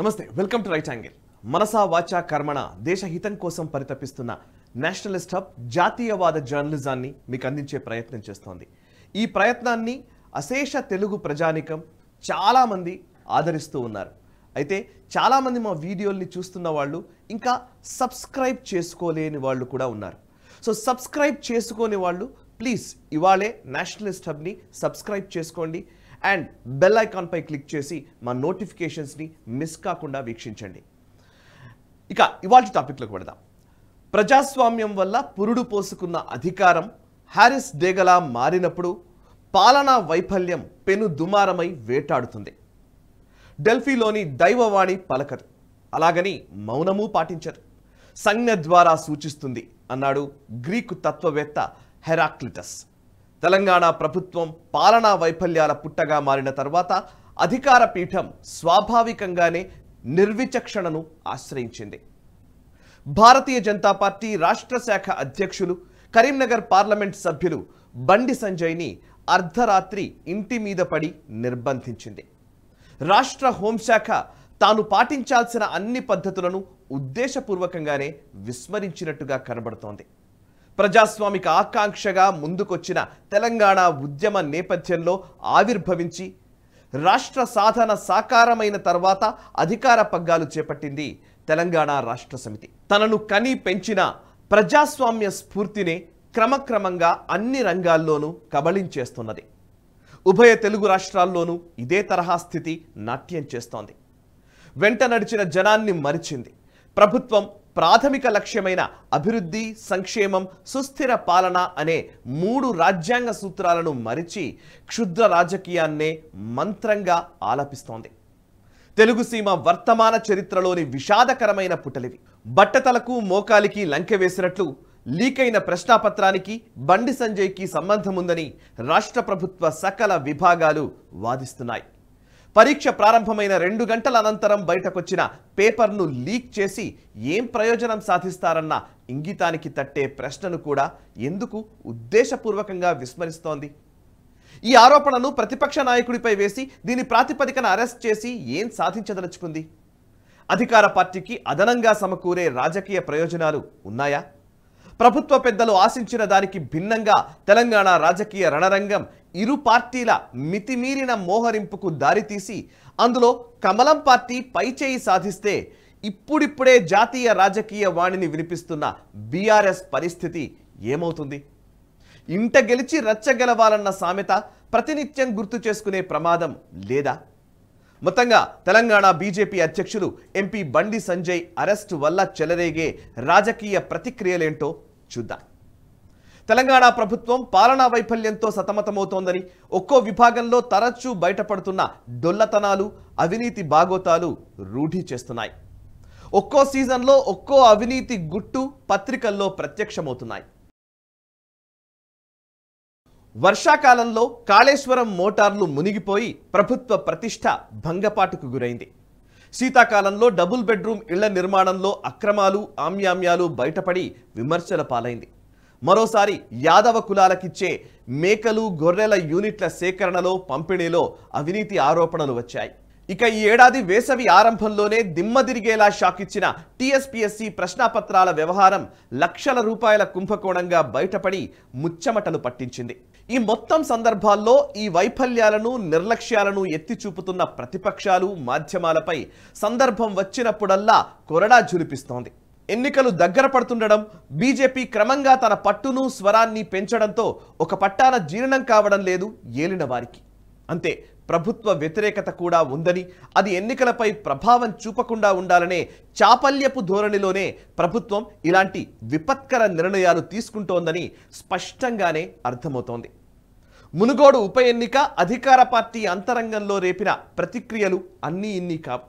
నమస్తే welcome to right angle మనసా వాచా కర్మణ దేశ హితం కోసం పరితపిస్తున్న నేషనలిస్ట్ హబ్ జాతీయవాద జర్నలిజాన్ని మీకు అందించే ప్రయత్నం చేస్తోంది ఈ ప్రయత్నాన్ని అశేష తెలుగు ప్రజానికం చాలామంది ఆదరిస్తూ ఉన్నారు అయితే చాలామంది మా వీడియోల్ని చూస్తున్న వాళ్ళు ఇంకా సబ్స్క్రైబ్ చేసుకోలేని వాళ్ళు కూడా ఉన్నారు సో సబ్స్క్రైబ్ చేసుకోని వాళ్ళు ప్లీజ్ ఇవాళే నేషనలిస్ట్ హబ్ని సబ్స్క్రైబ్ చేసుకోండి అండ్ బెల్ ఐకాన్పై క్లిక్ చేసి మా నోటిఫికేషన్స్ని మిస్ కాకుండా వీక్షించండి ఇక ఇవాళ టాపిక్లోకి పెడదాం ప్రజాస్వామ్యం వల్ల పురుడు పోసుకున్న అధికారం హ్యారిస్ డేగలా మారినప్పుడు పాలనా వైఫల్యం పెను దుమారమై వేటాడుతుంది డెల్ఫీలోని దైవవాణి పలకరు అలాగని మౌనమూ పాటించరు సంజ్ఞ ద్వారా సూచిస్తుంది అన్నాడు గ్రీకు తత్వవేత్త హెరాక్లిటస్ తెలంగాణ ప్రభుత్వం పాలనా వైఫల్యాల పుట్టగా మారిన తర్వాత అధికార పీఠం స్వాభావికంగానే నిర్విచక్షణను ఆశ్రయించింది భారతీయ జనతా పార్టీ రాష్ట్ర శాఖ అధ్యక్షులు కరీంనగర్ పార్లమెంట్ సభ్యులు బండి సంజయ్ని అర్ధరాత్రి ఇంటి మీద పడి నిర్బంధించింది రాష్ట్ర హోంశాఖ తాను పాటించాల్సిన అన్ని పద్ధతులను ఉద్దేశపూర్వకంగానే విస్మరించినట్టుగా కనబడుతోంది ప్రజాస్వామిక ఆకాంక్షగా ముందుకొచ్చిన తెలంగాణ ఉద్యమ నేపథ్యంలో ఆవిర్భవించి రాష్ట్ర సాధన సాకారమైన తర్వాత అధికార పగ్గాలు చేపట్టింది తెలంగాణ రాష్ట్ర సమితి తనను కని పెంచిన ప్రజాస్వామ్య స్ఫూర్తిని క్రమక్రమంగా అన్ని రంగాల్లోనూ కబళించేస్తున్నది ఉభయ తెలుగు రాష్ట్రాల్లోనూ ఇదే తరహా స్థితి నాట్యం చేస్తోంది వెంట నడిచిన జనాన్ని మరిచింది ప్రభుత్వం ప్రాథమిక లక్ష్యమైన అభివృద్ధి సంక్షేమం సుస్థిర పాలన అనే మూడు రాజ్యాంగ సూత్రాలను మరిచి క్షుద్ర రాజకీయాన్నే మంత్రంగా ఆలపిస్తోంది తెలుగు సీమ వర్తమాన చరిత్రలోని విషాదకరమైన పుటలివి బట్టతలకు మోకాలికి లంకె వేసినట్లు లీకైన ప్రశ్నాపత్రానికి బండి సంజయ్కి సంబంధముందని రాష్ట్ర ప్రభుత్వ సకల విభాగాలు వాదిస్తున్నాయి పరీక్ష ప్రారంభమైన రెండు గంటల అనంతరం బయటకొచ్చిన పేపర్ను లీక్ చేసి ఏం ప్రయోజనం సాధిస్తారన్న ఇంగితానికి తట్టే ప్రశ్నను కూడా ఎందుకు ఉద్దేశపూర్వకంగా విస్మరిస్తోంది ఈ ఆరోపణను ప్రతిపక్ష నాయకుడిపై వేసి దీని ప్రాతిపదికన అరెస్ట్ చేసి ఏం సాధించదలుచుకుంది అధికార పార్టీకి అదనంగా సమకూరే రాజకీయ ప్రయోజనాలు ఉన్నాయా ప్రభుత్వ పెద్దలు ఆశించిన దానికి భిన్నంగా తెలంగాణ రాజకీయ రణరంగం ఇరు పార్టీల మితిమీరిన మోహరింపుకు దారితీసి అందులో కమలం పార్టీ పైచేయి సాధిస్తే ఇప్పుడిప్పుడే జాతీయ రాజకీయ వాణిని వినిపిస్తున్న బీఆర్ఎస్ పరిస్థితి ఏమవుతుంది ఇంట గెలిచి రచ్చగెలవాలన్న సామెత ప్రతినిత్యం గుర్తు చేసుకునే ప్రమాదం లేదా మొత్తంగా తెలంగాణ బీజేపీ అధ్యక్షులు ఎంపీ బండి సంజయ్ అరెస్టు వల్ల చెలరేగే రాజకీయ ప్రతిక్రియలేంటో చూద్దాం తెలంగాణ ప్రభుత్వం పాలనా వైఫల్యంతో సతమతమవుతోందని ఒక్కో విభాగంలో తరచూ బయటపడుతున్న డొల్లతనాలు అవినీతి బాగోతాలు రూఢీ చేస్తున్నాయి ఒక్కో సీజన్లో ఒక్కో అవినీతి గుట్టు పత్రికల్లో ప్రత్యక్షమవుతున్నాయి వర్షాకాలంలో కాళేశ్వరం మోటార్లు మునిగిపోయి ప్రభుత్వ ప్రతిష్ట భంగపాటుకు గురైంది శీతాకాలంలో డబుల్ బెడ్రూమ్ ఇళ్ల నిర్మాణంలో అక్రమాలు ఆమ్యామ్యాలు బయటపడి విమర్శల పాలైంది మరోసారి యాదవ కులాలకిచ్చే మేకలు గొర్రెల యూనిట్ల సేకరణలో పంపిణీలో అవినీతి ఆరోపణలు వచ్చాయి ఇక ఈ ఏడాది వేసవి ఆరంభంలోనే దిమ్మదిరిగేలా షాక్ ఇచ్చిన టీఎస్పీఎస్సీ ప్రశ్నాపత్రాల వ్యవహారం లక్షల రూపాయల కుంభకోణంగా బయటపడి ముచ్చమటలు పట్టించింది ఈ మొత్తం సందర్భాల్లో ఈ వైఫల్యాలను నిర్లక్ష్యాలను ఎత్తి చూపుతున్న ప్రతిపక్షాలు మాధ్యమాలపై సందర్భం వచ్చినప్పుడల్లా కొరడా జులిపిస్తోంది ఎన్నికలు దగ్గర పడుతుండడం బీజేపీ క్రమంగా తన పట్టును స్వరాన్ని పెంచడంతో ఒక పట్టాన జీర్ణం కావడం లేదు ఏలిన వారికి అంతే ప్రభుత్వ వ్యతిరేకత కూడా ఉందని అది ఎన్నికలపై ప్రభావం చూపకుండా ఉండాలనే చాపల్యపు ధోరణిలోనే ప్రభుత్వం ఇలాంటి విపత్కర నిర్ణయాలు తీసుకుంటోందని స్పష్టంగానే అర్థమవుతోంది మునుగోడు ఉప ఎన్నిక అధికార పార్టీ అంతరంగంలో రేపిన ప్రతిక్రియలు అన్నీ ఇన్ని కావు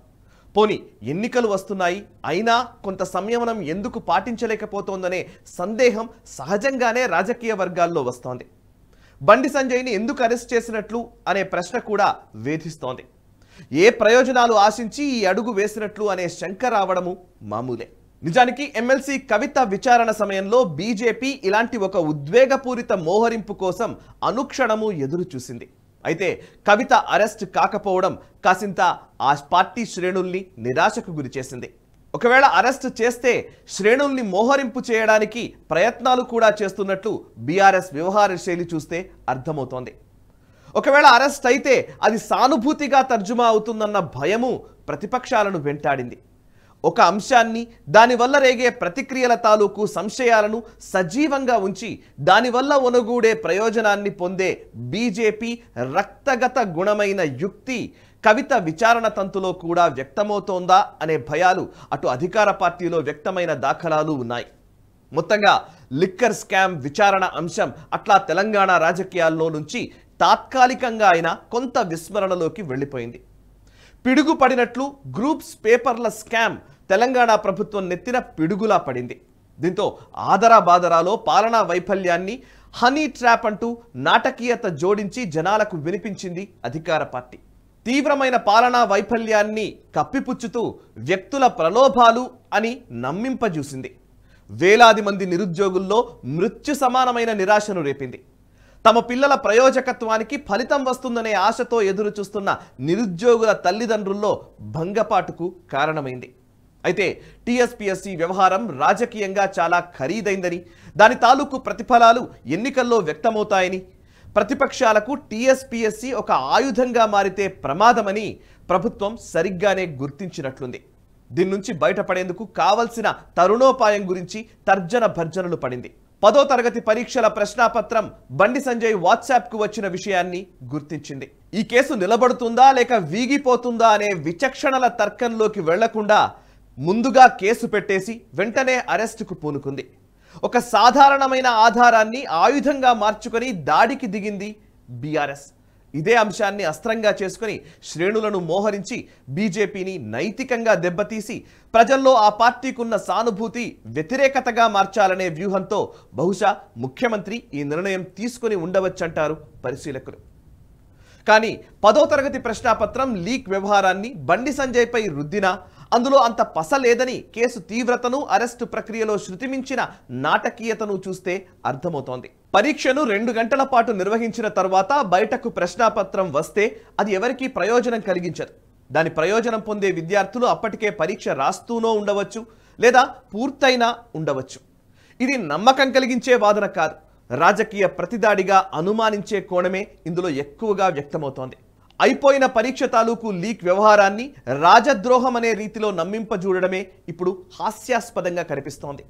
పోని ఎన్నికలు వస్తున్నాయి అయినా కొంత సంయమనం ఎందుకు పాటించలేకపోతోందనే సందేహం సహజంగానే రాజకీయ వర్గాల్లో వస్తోంది బండి సంజయ్ని ఎందుకు అరెస్ట్ చేసినట్లు అనే ప్రశ్న కూడా వేధిస్తోంది ఏ ప్రయోజనాలు ఆశించి ఈ అడుగు వేసినట్లు అనే శంక రావడము మామూలే నిజానికి ఎమ్మెల్సీ కవిత విచారణ సమయంలో బీజేపీ ఇలాంటి ఒక ఉద్వేగపూరిత మోహరింపు కోసం అనుక్షణము ఎదురు చూసింది అయితే కవిత అరెస్ట్ కాకపోవడం కాసింత ఆ పార్టీ శ్రేణుల్ని నిరాశకు గురిచేసింది ఒకవేళ అరెస్ట్ చేస్తే శ్రేణుల్ని మోహరింపు చేయడానికి ప్రయత్నాలు కూడా చేస్తున్నట్లు బీఆర్ఎస్ వ్యవహార శైలి చూస్తే అర్థమవుతోంది ఒకవేళ అరెస్ట్ అయితే అది సానుభూతిగా తర్జుమా అవుతుందన్న భయము ప్రతిపక్షాలను వెంటాడింది ఒక అంశాన్ని దానివల్ల రేగే ప్రతిక్రియల తాలూకు సంశయాలను సజీవంగా ఉంచి దానివల్ల ఒనుగూడే ప్రయోజనాన్ని పొందే బీజేపీ రక్తగత గుణమైన యుక్తి కవిత విచారణ తంతులో కూడా వ్యక్తమవుతోందా అనే భయాలు అటు అధికార పార్టీలో వ్యక్తమైన దాఖలాలు ఉన్నాయి మొత్తంగా లిక్కర్ స్కామ్ విచారణ అంశం అట్లా తెలంగాణ రాజకీయాల్లో నుంచి తాత్కాలికంగా ఆయన కొంత విస్మరణలోకి వెళ్ళిపోయింది పిడుగుపడినట్లు గ్రూప్స్ పేపర్ల స్కామ్ తెలంగాణ ప్రభుత్వం నెత్తిన పిడుగులా పడింది దీంతో ఆదరా బాదరాలో పాలనా వైఫల్యాన్ని హనీ ట్రాప్ అంటూ నాటకీయత జోడించి జనాలకు వినిపించింది అధికార పార్టీ తీవ్రమైన పాలనా వైఫల్యాన్ని కప్పిపుచ్చుతూ వ్యక్తుల ప్రలోభాలు అని నమ్మింపజూసింది వేలాది మంది నిరుద్యోగుల్లో మృత్యు సమానమైన నిరాశను రేపింది తమ పిల్లల ప్రయోజకత్వానికి ఫలితం వస్తుందనే ఆశతో ఎదురుచూస్తున్న నిరుద్యోగుల తల్లిదండ్రుల్లో భంగపాటుకు కారణమైంది అయితే టీఎస్పీఎస్సీ వ్యవహారం రాజకీయంగా చాలా ఖరీదైందని దాని తాలూకు ప్రతిఫలాలు ఎన్నికల్లో వ్యక్తమవుతాయని ప్రతిపక్షాలకు టీఎస్పీఎస్సీ ఒక ఆయుధంగా మారితే ప్రమాదమని ప్రభుత్వం సరిగ్గానే గుర్తించినట్లుంది దీని నుంచి బయటపడేందుకు కావలసిన తరుణోపాయం గురించి తర్జన భర్జనలు పడింది పదో తరగతి పరీక్షల ప్రశ్నాపత్రం బండి సంజయ్ వాట్సాప్కు వచ్చిన విషయాన్ని గుర్తించింది ఈ కేసు నిలబడుతుందా లేక వీగిపోతుందా అనే విచక్షణల తర్కంలోకి వెళ్లకుండా ముందుగా కేసు పెట్టేసి వెంటనే అరెస్టుకు పూనుకుంది ఒక సాధారణమైన ఆధారాన్ని ఆయుధంగా మార్చుకొని దాడికి దిగింది బీఆర్ఎస్ ఇదే అంశాన్ని అస్త్రంగా చేసుకుని శ్రేణులను మోహరించి బీజేపీని నైతికంగా దెబ్బతీసి ప్రజల్లో ఆ పార్టీకున్న సానుభూతి వ్యతిరేకతగా మార్చాలనే వ్యూహంతో బహుశా ముఖ్యమంత్రి ఈ నిర్ణయం తీసుకుని ఉండవచ్చంటారు పరిశీలకులు కానీ పదో తరగతి ప్రశ్నాపత్రం లీక్ వ్యవహారాన్ని బండి సంజయ్పై రుద్దినా అందులో అంత పస లేదని కేసు తీవ్రతను అరెస్టు ప్రక్రియలో శృతిమించిన నాటకీయతను చూస్తే అర్థమవుతోంది పరీక్షను రెండు గంటల పాటు నిర్వహించిన తర్వాత బయటకు ప్రశ్నాపత్రం వస్తే అది ఎవరికీ ప్రయోజనం కలిగించదు దాని ప్రయోజనం పొందే విద్యార్థులు అప్పటికే పరీక్ష రాస్తూనో ఉండవచ్చు లేదా పూర్తయినా ఉండవచ్చు ఇది నమ్మకం కలిగించే వాదన కాదు రాజకీయ ప్రతిదాడిగా అనుమానించే కోణమే ఇందులో ఎక్కువగా వ్యక్తమవుతోంది అయిపోయిన పరీక్ష తాలూకు లీక్ వ్యవహారాన్ని రాజద్రోహం అనే రీతిలో నమ్మింపజూడడమే ఇప్పుడు హాస్యాస్పదంగా కనిపిస్తోంది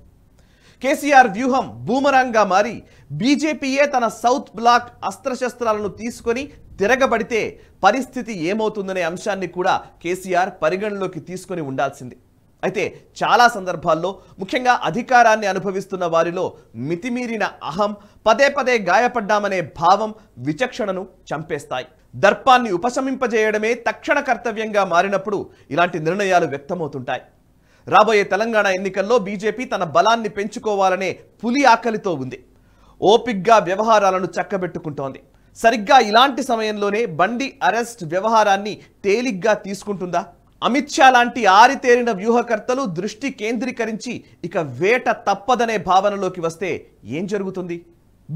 కేసీఆర్ వ్యూహం బూమరాంగ్గా మారి బీజేపీయే తన సౌత్ బ్లాక్ అస్త్రశస్త్రాలను తీసుకొని తిరగబడితే పరిస్థితి ఏమవుతుందనే అంశాన్ని కూడా కేసీఆర్ పరిగణలోకి తీసుకొని ఉండాల్సింది అయితే చాలా సందర్భాల్లో ముఖ్యంగా అధికారాన్ని అనుభవిస్తున్న వారిలో మితిమీరిన అహం పదే పదే గాయపడ్డామనే భావం విచక్షణను చంపేస్తాయి దర్పాన్ని ఉపశమింపజేయడమే తక్షణ కర్తవ్యంగా మారినప్పుడు ఇలాంటి నిర్ణయాలు వ్యక్తమవుతుంటాయి రాబోయే తెలంగాణ ఎన్నికల్లో బీజేపీ తన బలాన్ని పెంచుకోవాలనే పులి ఆకలితో ఉంది ఓపిగ్గా వ్యవహారాలను చక్కబెట్టుకుంటోంది సరిగ్గా ఇలాంటి సమయంలోనే బండి అరెస్ట్ వ్యవహారాన్ని తేలిగ్గా తీసుకుంటుందా అమిత్ షా లాంటి ఆరితేరిన వ్యూహకర్తలు దృష్టి కేంద్రీకరించి ఇక వేట తప్పదనే భావనలోకి వస్తే ఏం జరుగుతుంది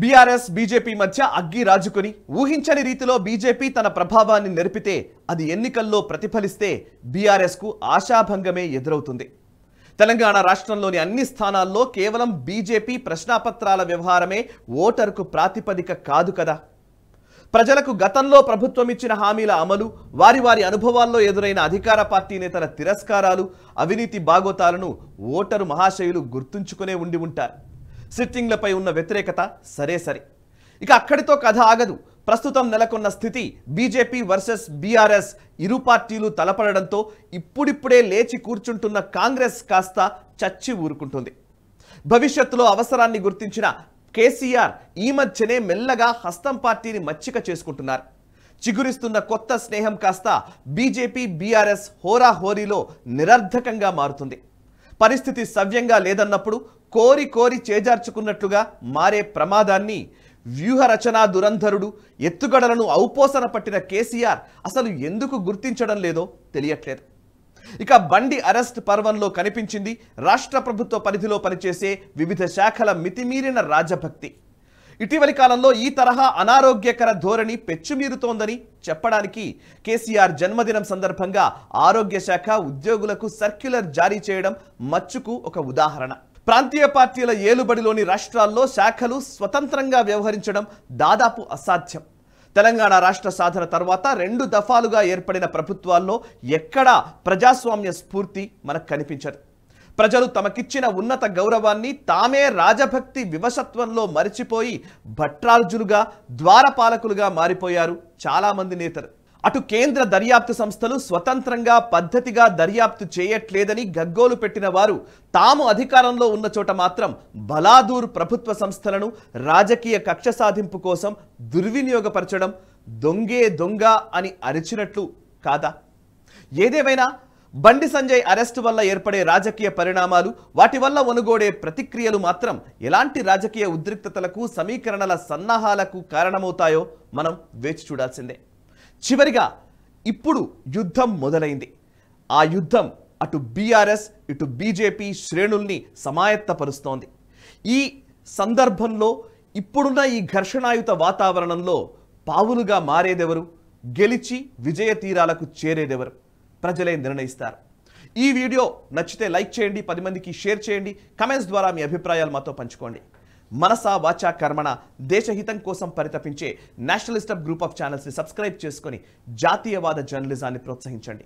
బీఆర్ఎస్ బీజేపీ మధ్య అగ్గి రాజుకుని ఊహించని రీతిలో బీజేపీ తన ప్రభావాన్ని నెరిపితే అది ఎన్నికల్లో ప్రతిఫలిస్తే బీఆర్ఎస్కు ఆశాభంగమే ఎదురవుతుంది తెలంగాణ రాష్ట్రంలోని అన్ని స్థానాల్లో కేవలం బీజేపీ ప్రశ్నాపత్రాల వ్యవహారమే ఓటర్కు ప్రాతిపదిక కాదు కదా ప్రజలకు గతంలో ప్రభుత్వం ఇచ్చిన హామీల అమలు వారి వారి అనుభవాల్లో ఎదురైన అధికార పార్టీ నేతల తిరస్కారాలు అవినీతి బాగోతాలను ఓటరు మహాశయులు గుర్తుంచుకునే ఉండి ఉంటారు సిట్టింగ్లపై ఉన్న వ్యతిరేకత సరే సరే ఇక అక్కడితో కథ ఆగదు ప్రస్తుతం నెలకొన్న స్థితి బీజేపీ వర్సెస్ బీఆర్ఎస్ ఇరు పార్టీలు తలపడడంతో ఇప్పుడిప్పుడే లేచి కూర్చుంటున్న కాంగ్రెస్ కాస్త చచ్చి ఊరుకుంటుంది భవిష్యత్తులో అవసరాన్ని గుర్తించిన కేసీఆర్ ఈ మధ్యనే మెల్లగా హస్తం పార్టీని మచ్చిక చేసుకుంటున్నారు చిగురిస్తున్న కొత్త స్నేహం కాస్త బీజేపీ బీఆర్ఎస్ హోరాహోరీలో నిరర్ధకంగా మారుతుంది పరిస్థితి సవ్యంగా లేదన్నప్పుడు కోరి కోరి చేజార్చుకున్నట్లుగా మారే ప్రమాదాన్ని వ్యూహరచనా దురంధరుడు ఎత్తుగడలను ఔపోసన పట్టిన కేసీఆర్ అసలు ఎందుకు గుర్తించడం లేదో తెలియట్లేదు ఇక బండి అరెస్ట్ పర్వంలో కనిపించింది రాష్ట్ర ప్రభుత్వ పరిధిలో పనిచేసే వివిధ శాఖల మితిమీరిన రాజభక్తి ఇటీవలి కాలంలో ఈ తరహా అనారోగ్యకర ధోరణి పెచ్చుమీరుతోందని చెప్పడానికి కేసీఆర్ జన్మదినం సందర్భంగా ఆరోగ్య శాఖ ఉద్యోగులకు సర్క్యులర్ జారీ చేయడం మచ్చుకు ఒక ఉదాహరణ ప్రాంతీయ పార్టీల ఏలుబడిలోని రాష్ట్రాల్లో శాఖలు స్వతంత్రంగా వ్యవహరించడం దాదాపు అసాధ్యం తెలంగాణ రాష్ట్ర సాధన తర్వాత రెండు దఫాలుగా ఏర్పడిన ప్రభుత్వాల్లో ఎక్కడా ప్రజాస్వామ్య స్ఫూర్తి మనకు కనిపించదు ప్రజలు తమకిచ్చిన ఉన్నత గౌరవాన్ని తామే రాజభక్తి వివసత్వంలో మరిచిపోయి భట్రార్జులుగా ద్వారపాలకులుగా మారిపోయారు చాలామంది నేతలు అటు కేంద్ర దర్యాప్తు సంస్థలు స్వతంత్రంగా పద్ధతిగా దర్యాప్తు చేయట్లేదని గగ్గోలు పెట్టిన వారు తాము అధికారంలో ఉన్న చోట మాత్రం బలాదూర్ ప్రభుత్వ సంస్థలను రాజకీయ కక్ష సాధింపు కోసం దుర్వినియోగపరచడం దొంగే దొంగ అని అరిచినట్లు కాదా ఏదేమైనా బండి సంజయ్ అరెస్టు వల్ల ఏర్పడే రాజకీయ పరిణామాలు వాటి వల్ల ఒనుగోడే ప్రతిక్రియలు మాత్రం ఎలాంటి రాజకీయ ఉద్రిక్తతలకు సమీకరణల సన్నాహాలకు కారణమవుతాయో మనం వేచి చూడాల్సిందే చివరిగా ఇప్పుడు యుద్ధం మొదలైంది ఆ యుద్ధం అటు బీఆర్ఎస్ ఇటు బీజేపీ శ్రేణుల్ని సమాయత్తపరుస్తోంది ఈ సందర్భంలో ఇప్పుడున్న ఈ ఘర్షణాయుత వాతావరణంలో పావులుగా మారేదెవరు గెలిచి విజయ తీరాలకు చేరేదెవరు ప్రజలే నిర్ణయిస్తారు ఈ వీడియో నచ్చితే లైక్ చేయండి పది మందికి షేర్ చేయండి కమెంట్స్ ద్వారా మీ అభిప్రాయాలు మాతో పంచుకోండి మనసా వాచా కర్మణ దేశహితం కోసం పరితపించే నేషనలిస్ట్ గ్రూప్ ఆఫ్ ఛానల్స్ని సబ్స్క్రైబ్ చేసుకొని జాతీయవాద జర్నలిజాన్ని ప్రోత్సహించండి